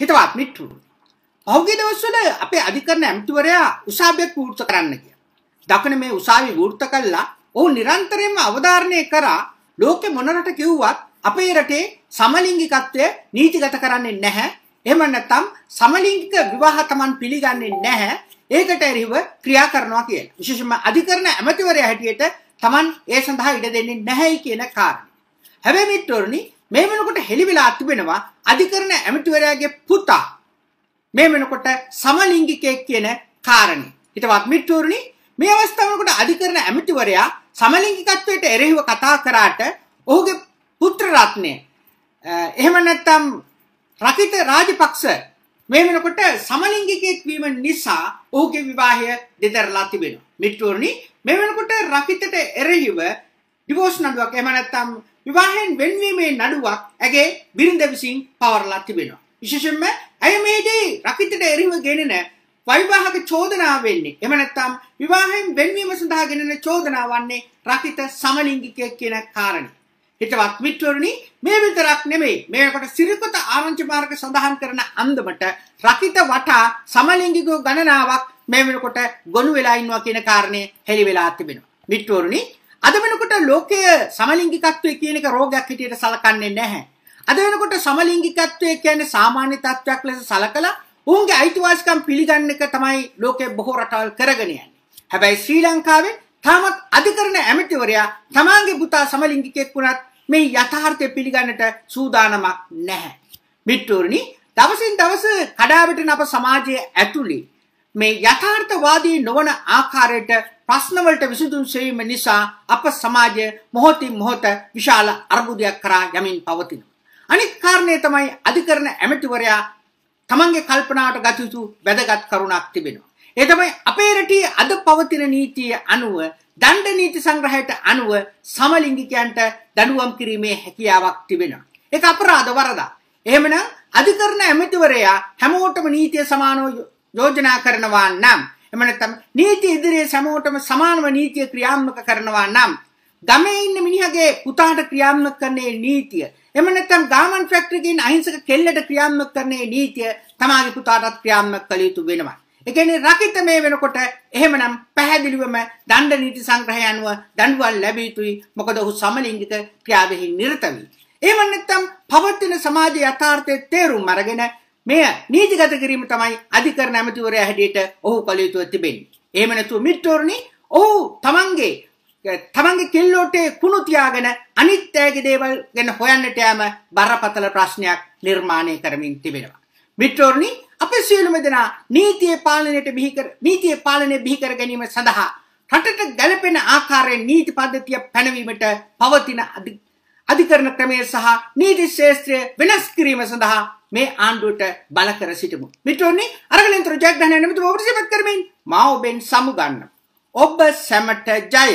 හිතවත් මිට්ටුරුයි. පහුගිය දවස්වල අපේ අධිකරණ ඇමතිවරයා උසාවියක් වෘත්ත කරන්න ගියා. දකුණ මේ උසාවි වෘත්ත කළා ඔහු නිරන්තරයෙන්ම අවධාරණය කරා ලෝකෙ මොන රට කිව්වත් අපේ රටේ සමලිංගිකත්වය නීතිගත කරන්නේ නැහැ. එහෙම නැත්නම් සමලිංගික විවාහ Taman පිළිගන්නේ නැහැ. ඒකට එරෙහිව ක්‍රියා කරනවා කියලා. විශේෂයෙන්ම අධිකරණ ඇමතිවරයා හැටියට Taman ඒ සඳහා ඉඩ දෙන්නේ නැහැයි කියන කාරණේ. හැබැයි මිත්‍රෝනි මේ වෙනකොට හෙළි වෙලා තිබෙනවා අධිකරණ ඇමතිවරයාගේ පුතා මේ වෙනකොට සමලිංගිකයෙක් කියන කාරණේ. හිතවත් මිත්‍රෝරුනි මේ අවස්ථාව වෙනකොට අධිකරණ ඇමතිවරයා සමලිංගිකත්වයට එරෙහිව කතා කරාට ඔහුගේ පුත්‍ර රත්නය එහෙම නැත්නම් රකිත රාජපක්ෂ මේ වෙනකොට සමලිංගිකයෙක් වීම නිසා ඔහුගේ විවාහය දෙදරලා තිබෙනවා. මිත්‍රෝරුනි මේ වෙනකොට රකිතට එරෙහිව ඩිවෝස් නඩුවක් එහෙම නැත්නම් විවාහයෙන් වෙන්වීමේ නඩුවක් ඇගේ බිරිඳ විසින් පවරලා තිබෙනවා. විශේෂයෙන්ම ඇය මේදී රකිතට එරෙහිව ගෙනෙන වෛවාහක චෝදනාව වෙන්නේ. එහෙම නැත්නම් විවාහයෙන් වෙන්වීම සඳහා ගෙනෙන චෝදනාව වන්නේ රකිත සමලිංගිකයෙක් කියන කාරණේ. හිතවත් මිත්‍රවරුනි මේ විතරක් නෙමෙයි මේකට සිරිකොත ආරංචි මාර්ග සඳහන් කරන අන්දමට රකිත වටා සමලිංගික ගණනාවක් මේ වෙනකොට ගොනු වෙලා ඉන්නවා කියන කාරණේ හෙළි වෙලා තිබෙනවා. මිත්‍රවරුනි අද වෙනකොට ලෝකය සමලිංගිකත්වය කියන එක රෝගයක් හැටියට සලකන්නේ නැහැ. අද වෙනකොට සමලිංගිකත්වය කියන්නේ සාමාන්‍ය තත්ත්වයක් ලෙස සලකලා ඔවුන්ගේ අයිතිවාසිකම් පිළිගන්න එක තමයි ලෝකයේ බොහෝ රටවල් කරගෙන යන්නේ. හැබැයි ශ්‍රී ලංකාවේ තාමත් අධිකරණ ඇමතිවරයා තමාගේ පුතා සමලිංගිකයෙක් වුණත් මේ යථාර්ථය පිළිගන්නට සූදානමක් නැහැ. මිත්‍රෝනි දවසින් දවස කඩාවැටෙන අප සමාජයේ ඇතුළේ මේ යථාර්ථවාදී නොවන ආකාරයට ප්‍රශ්නවලට විසඳුම් සෙවීම නිසා අප සමාජය මොහොතින් මොහොත විශාල අර්බුදයක් කරා යමින් පවතිනවා. අනිත් කාරණය තමයි අධිකරණ ඇමතිවරයා තමන්ගේ කල්පනාවට ගත යුතු වැදගත් කරුණක් තිබෙනවා. ඒ තමයි අපේ රටේ අද පවතින නීතිය අනුව දණ්ඩ නීති සංග්‍රහයට අනුව සමලිංගිකයන්ට දඬුවම් කිරීමේ හැකියාවක් තිබෙනවා. ඒක අපරාධ වරදක්. එහෙමනම් අධිකරණ ඇමතිවරයා හැමෝටම නීතිය සමානව යෝජනා කරනවා නම් එහෙම නැත්නම් නීති ඉදිරියේ සමෝටම සමානව නීතිය ක්‍රියාත්මක කරනවා නම් ගමේ ඉන්න මිනිහගේ පුතාට ක්‍රියාත්මක කරන්නේ නීතිය. එහෙම නැත්නම් ගාමන් ෆැක්ටරියකින් අහිංසක කෙල්ලට ක්‍රියාත්මක කරන්නේ නීතිය තමාගේ පුතාටත් ක්‍රියාත්මක කළ යුතු වෙනවා. ඒ කියන්නේ රකිත මේ වෙනකොට එහෙමනම් පැහැදිලිවම දණ්ඩ නීති සංග්‍රහය අනුව දඬුවම් ලැබිය යුතුයි. මොකද ඔහු සමලිංගික ක්‍රියාවෙහි නිරත වී. එහෙම නැත්නම් පවතින සමාජ යථාර්ථයේ තේරුම් අරගෙන මෙය නීතිගත කිරීම තමයි අධිකරණ ඇමතිවරයා හැටියට ඔහු කළ යුතුව තිබෙන්නේ. එහෙම නැතුව මිත්‍රෝරණි ඔහු තමන්ගේ තමන්ගේ කෙල්ලෝටේ කුණු තියාගෙන අනිත් අයගේ දේවල් ගැන හොයන්නට යාම බරපතල ප්‍රශ්නයක් නිර්මාණය කරමින් තිබෙනවා. මිත්‍රෝරණි අපේ සියලුම දෙනා නීතියේ පාලනයට බිහි කර නීතියේ පාලනය බිහි කර ගැනීම සඳහා රටට ගැළපෙන ආකාරයෙන් නීති පද්ධතිය පැනවීමට පවතින අධිකරණ ක්‍රමය සහ නීති ශාස්ත්‍රය වෙනස් කිරීම සඳහා මේ ආණ්ඩුවට බල කර සිටිමු. මිත්‍රෝනි අරගලෙන්තර ජයග්‍රහණය නිමිති ඔබ සිහිපත් කරමින් මා ඔබෙන් සමුගන්නම්. ඔබ සැමට ජය